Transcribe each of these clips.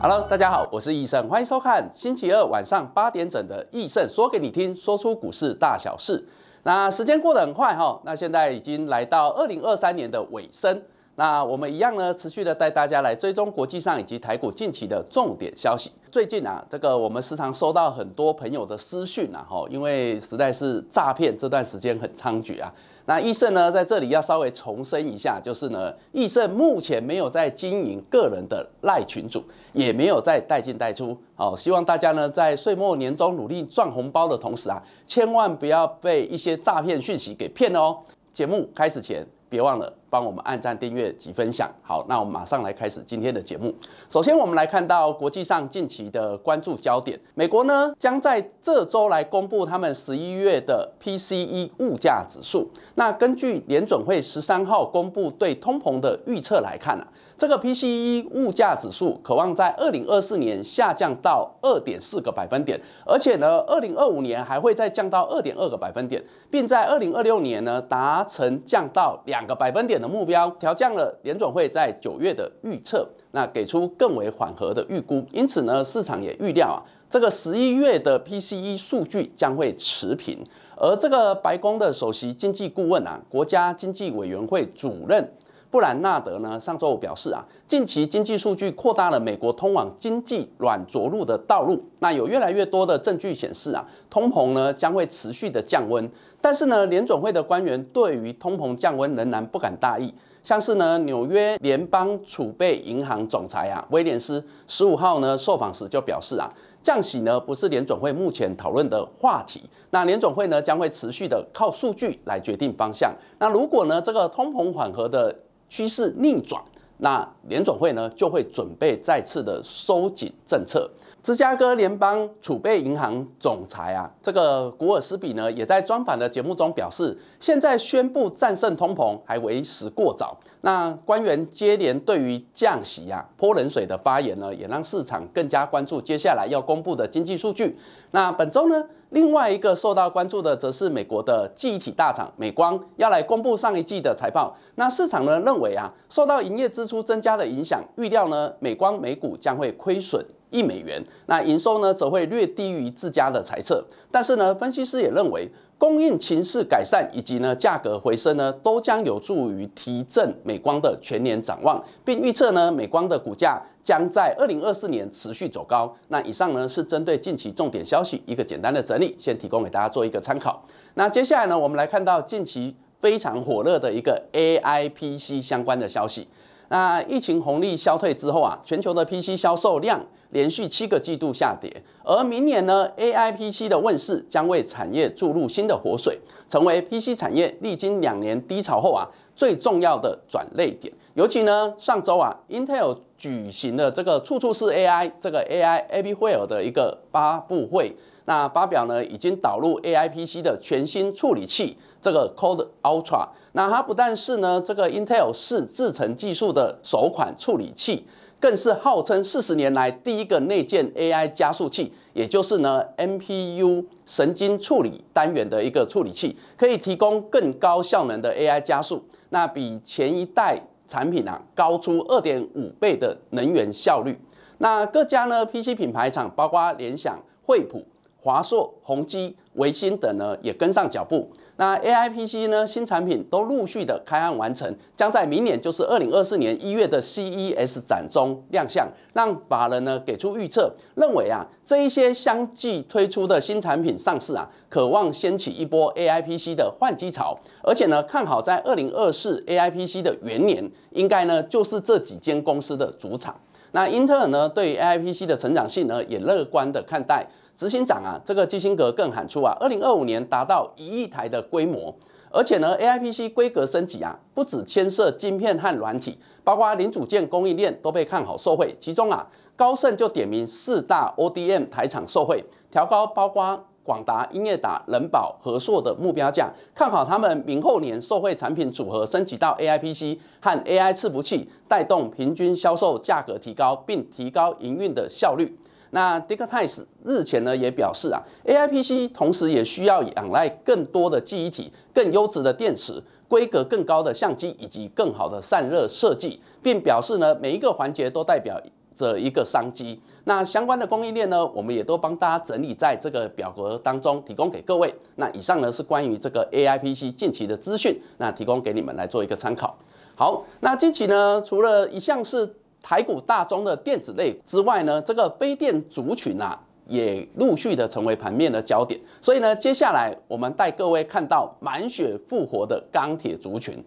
Hello，大家好，我是易胜，欢迎收看星期二晚上八点整的易胜说给你听，说出股市大小事。那时间过得很快哈，那现在已经来到二零二三年的尾声。那我们一样呢，持续的带大家来追踪国际上以及台股近期的重点消息。最近啊，这个我们时常收到很多朋友的私讯啊，吼，因为实在是诈骗这段时间很猖獗啊。那易胜呢，在这里要稍微重申一下，就是呢，易胜目前没有在经营个人的赖群主，也没有在代进代出。哦，希望大家呢，在岁末年终努力赚红包的同时啊，千万不要被一些诈骗讯息给骗了哦。节目开始前，别忘了。帮我们按赞、订阅及分享。好，那我们马上来开始今天的节目。首先，我们来看到国际上近期的关注焦点。美国呢，将在这周来公布他们十一月的 PCE 物价指数。那根据联准会十三号公布对通膨的预测来看呢？这个 PCE 物价指数渴望在2024年下降到2.4个百分点，而且呢，2025年还会再降到2.2个百分点，并在2026年呢达成降到两个百分点的目标，调降了联总会在九月的预测，那给出更为缓和的预估。因此呢，市场也预料啊，这个十一月的 PCE 数据将会持平。而这个白宫的首席经济顾问啊，国家经济委员会主任。布兰纳德呢，上周表示啊，近期经济数据扩大了美国通往经济软着陆的道路。那有越来越多的证据显示啊，通膨呢将会持续的降温。但是呢，联总会的官员对于通膨降温仍然不敢大意。像是呢，纽约联邦储备银行总裁啊，威廉斯十五号呢受访时就表示啊，降息呢不是联总会目前讨论的话题。那联总会呢将会持续的靠数据来决定方向。那如果呢这个通膨缓和的趋势逆转，那联总会呢就会准备再次的收紧政策。芝加哥联邦储备银行总裁啊，这个古尔斯比呢，也在专访的节目中表示，现在宣布战胜通膨还为时过早。那官员接连对于降息啊泼冷水的发言呢，也让市场更加关注接下来要公布的经济数据。那本周呢，另外一个受到关注的则是美国的记忆体大厂美光要来公布上一季的财报。那市场呢认为啊，受到营业支出增加的影响，预料呢美光美股将会亏损。一美元，那营收呢，则会略低于自家的猜测。但是呢，分析师也认为，供应情势改善以及呢价格回升呢，都将有助于提振美光的全年展望，并预测呢美光的股价将在二零二四年持续走高。那以上呢是针对近期重点消息一个简单的整理，先提供给大家做一个参考。那接下来呢，我们来看到近期非常火热的一个 AIPC 相关的消息。那疫情红利消退之后啊，全球的 PC 销售量连续七个季度下跌，而明年呢，AI PC 的问世将为产业注入新的活水，成为 PC 产业历经两年低潮后啊最重要的转类点。尤其呢，上周啊，Intel 举行了这个处处是 AI 这个 AI AI r 儿的一个发布会。那发表呢已经导入 AIPC 的全新处理器，这个 Code Ultra，那它不但是呢这个 Intel 四制程技术的首款处理器，更是号称四十年来第一个内建 AI 加速器，也就是呢 NPU 神经处理单元的一个处理器，可以提供更高效能的 AI 加速。那比前一代产品啊高出二点五倍的能源效率。那各家呢 PC 品牌厂，包括联想、惠普。华硕、宏基、维新等呢，也跟上脚步。那 AIPC 呢，新产品都陆续的开案完成，将在明年，就是二零二四年一月的 CES 展中亮相。让法人呢给出预测，认为啊，这一些相继推出的新产品上市啊，渴望掀起一波 AIPC 的换机潮。而且呢，看好在二零二四 AIPC 的元年，应该呢就是这几间公司的主场。那英特尔呢，对 A I P C 的成长性呢，也乐观的看待。执行长啊，这个基辛格更喊出啊，二零二五年达到一亿台的规模。而且呢，A I P C 规格升级啊，不止牵涉晶片和软体，包括零组件供应链都被看好受惠。其中啊，高盛就点名四大 O D M 台厂受惠，调高包括广达、英业达、人保、合硕的目标价，看好他们明后年受惠产品组合升级到 A I P C 和 A I 伺服器，带动平均销售价格提高，并提高营运的效率。那 d i g i t e 日前呢也表示啊，A I P C 同时也需要仰赖更多的记忆体、更优质的电池、规格更高的相机以及更好的散热设计，并表示呢每一个环节都代表。这一个商机，那相关的供应链呢，我们也都帮大家整理在这个表格当中，提供给各位。那以上呢是关于这个 AIPC 近期的资讯，那提供给你们来做一个参考。好，那近期呢，除了一项是台股大宗的电子类之外呢，这个非电族群啊，也陆续的成为盘面的焦点。所以呢，接下来我们带各位看到满血复活的钢铁族群。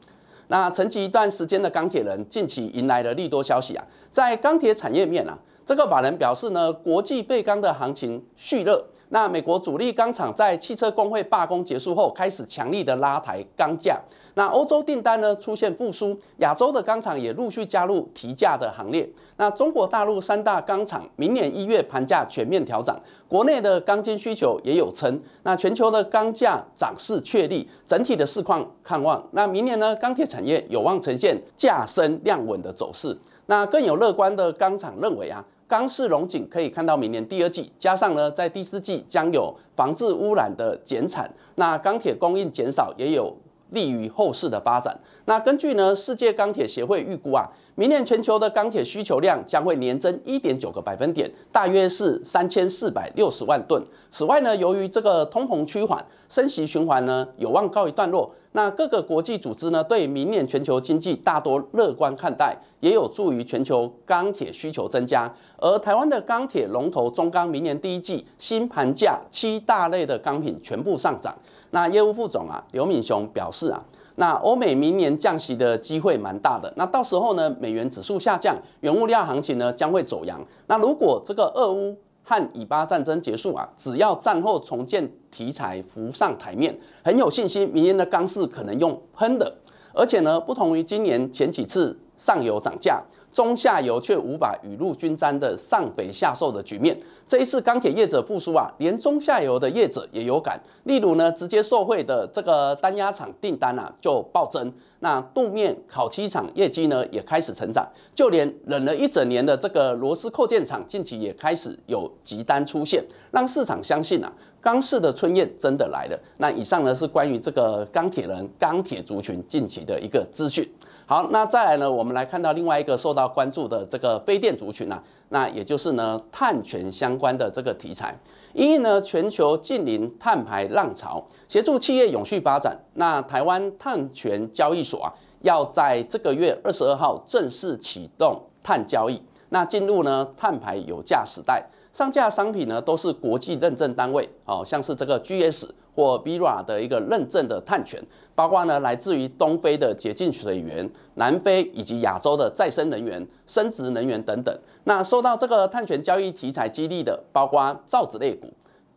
那沉寂一段时间的钢铁人，近期迎来了利多消息啊，在钢铁产业面啊。这个法人表示呢，国际废钢的行情蓄热。那美国主力钢厂在汽车工会罢工结束后，开始强力的拉抬钢价。那欧洲订单呢出现复苏，亚洲的钢厂也陆续加入提价的行列。那中国大陆三大钢厂明年一月盘价全面调整，国内的钢筋需求也有增。那全球的钢价涨势确立，整体的市况看望。那明年呢，钢铁产业有望呈现价升量稳的走势。那更有乐观的钢厂认为啊，钢市融景可以看到明年第二季，加上呢，在第四季将有防治污染的减产，那钢铁供应减少也有。利于后市的发展。那根据呢世界钢铁协会预估啊，明年全球的钢铁需求量将会年增一点九个百分点，大约是三千四百六十万吨。此外呢，由于这个通膨趋缓，升息循环呢有望告一段落。那各个国际组织呢对明年全球经济大多乐观看待，也有助于全球钢铁需求增加。而台湾的钢铁龙头中钢明年第一季新盘价七大类的钢品全部上涨。那业务副总啊，刘敏雄表示啊，那欧美明年降息的机会蛮大的。那到时候呢，美元指数下降，原物料行情呢将会走阳。那如果这个俄乌和以巴战争结束啊，只要战后重建题材浮上台面，很有信心，明年的钢市可能用喷的。而且呢，不同于今年前几次。上游涨价，中下游却无法雨露均沾的上肥下瘦的局面。这一次钢铁业者复苏啊，连中下游的业者也有感。例如呢，直接受惠的这个单压厂订单啊就暴增，那镀面烤漆厂业绩呢也开始成长，就连冷了一整年的这个螺丝扣件厂近期也开始有急单出现，让市场相信啊，钢市的春燕真的来了。那以上呢是关于这个钢铁人、钢铁族群近期的一个资讯。好，那再来呢？我们来看到另外一个受到关注的这个非电族群啊，那也就是呢碳权相关的这个题材。因为呢全球近邻碳排浪潮，协助企业永续发展。那台湾碳权交易所啊，要在这个月二十二号正式启动碳交易，那进入呢碳排有价时代。上架商品呢都是国际认证单位哦，像是这个 GS。或 VIRA 的一个认证的碳权，包括呢来自于东非的洁净水源、南非以及亚洲的再生能源、生殖能源等等。那受到这个碳权交易题材激励的，包括造纸类股、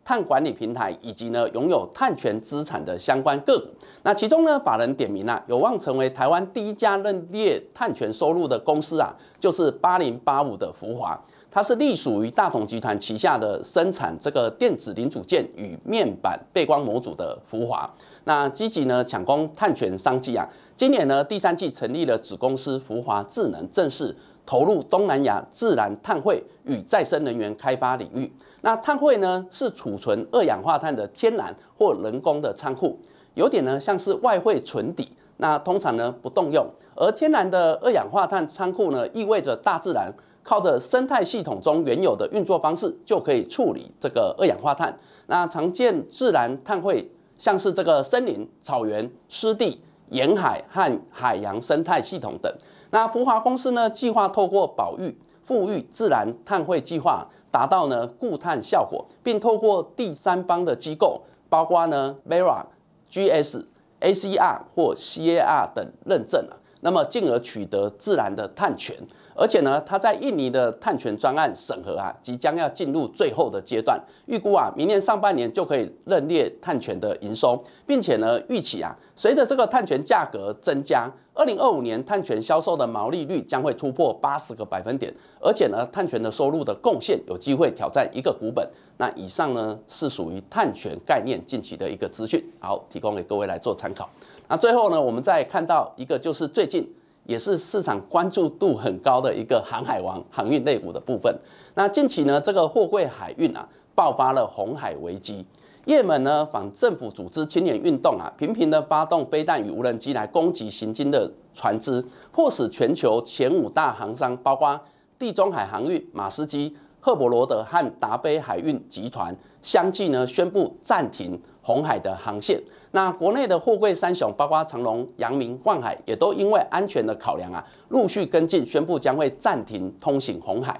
碳管理平台以及呢拥有碳权资产的相关个股。那其中呢，法人点名啊，有望成为台湾第一家认列碳权收入的公司啊，就是八零八五的福华。它是隶属于大同集团旗下的生产这个电子零组件与面板背光模组的福华，那积极呢抢攻碳权商机啊。今年呢第三季成立了子公司福华智能，正式投入东南亚自然碳汇与再生能源开发领域。那碳汇呢是储存二氧化碳的天然或人工的仓库，有点呢像是外汇存底。那通常呢不动用，而天然的二氧化碳仓库呢意味着大自然靠着生态系统中原有的运作方式就可以处理这个二氧化碳。那常见自然碳汇像是这个森林、草原、湿地、沿海和海洋生态系统等。那福华公司呢计划透过保育、富裕自然碳汇计划，达到呢固碳效果，并透过第三方的机构，包括呢 Vera G S。A C R 或 C A R 等认证啊，那么进而取得自然的碳权，而且呢，它在印尼的碳权专案审核啊，即将要进入最后的阶段，预估啊，明年上半年就可以认列碳权的营收，并且呢，预期啊。随着这个碳权价格增加，二零二五年碳权销售的毛利率将会突破八十个百分点，而且呢，碳权的收入的贡献有机会挑战一个股本。那以上呢是属于碳权概念近期的一个资讯，好，提供给各位来做参考。那最后呢，我们再看到一个就是最近也是市场关注度很高的一个航海王航运类股的部分。那近期呢，这个货柜海运啊爆发了红海危机。也门呢，反政府组织青年运动啊，频频的发动飞弹与无人机来攻击行经的船只，迫使全球前五大航商，包括地中海航运、马斯基、赫伯罗德和达飞海运集团，相继呢宣布暂停红海的航线。那国内的货柜三雄，包括长隆、阳明、冠海，也都因为安全的考量啊，陆续跟进宣布将会暂停通行红海。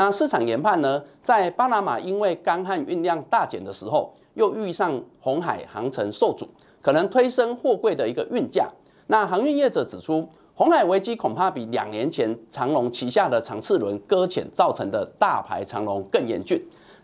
那市场研判呢？在巴拿马因为干旱运量大减的时候，又遇上红海航程受阻，可能推升货柜的一个运价。那航运业者指出，红海危机恐怕比两年前长隆旗下的长次轮搁浅造成的大排长龙更严峻。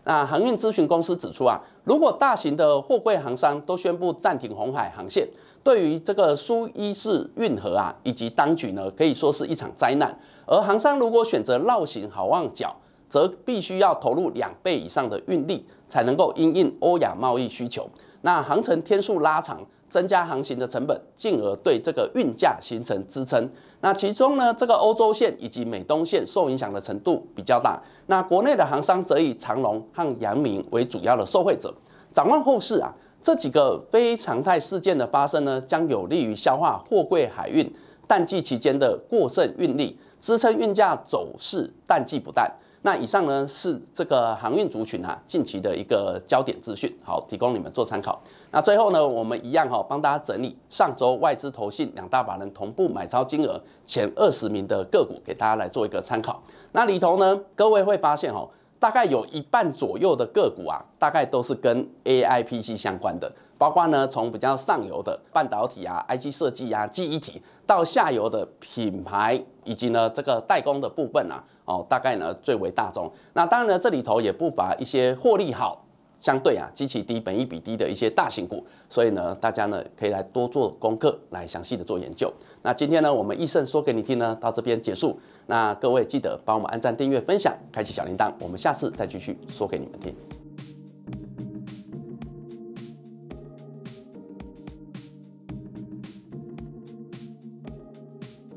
那航运咨询公司指出啊，如果大型的货柜航商都宣布暂停红海航线，对于这个苏伊士运河啊以及当局呢，可以说是一场灾难。而航商如果选择绕行好望角，则必须要投入两倍以上的运力，才能够因应欧亚贸易需求。那航程天数拉长，增加航行的成本，进而对这个运价形成支撑。那其中呢，这个欧洲线以及美东线受影响的程度比较大。那国内的航商则以长龙和扬名为主要的受惠者。展望后市啊，这几个非常态事件的发生呢，将有利于消化货柜海运淡季期间的过剩运力，支撑运价走势，淡季不淡。那以上呢是这个航运族群啊近期的一个焦点资讯，好提供你们做参考。那最后呢，我们一样哈帮大家整理上周外资投信两大把人同步买超金额前二十名的个股，给大家来做一个参考。那里头呢，各位会发现哈，大概有一半左右的个股啊，大概都是跟 AIPC 相关的。包括呢，从比较上游的半导体啊、IC 设计啊、记忆体，到下游的品牌以及呢这个代工的部分啊，哦，大概呢最为大众。那当然呢，这里头也不乏一些获利好、相对啊机器低、本一比低的一些大型股。所以呢，大家呢可以来多做功课，来详细的做研究。那今天呢，我们易盛说给你听呢，到这边结束。那各位记得帮我们按赞、订阅、分享、开启小铃铛，我们下次再继续说给你们听。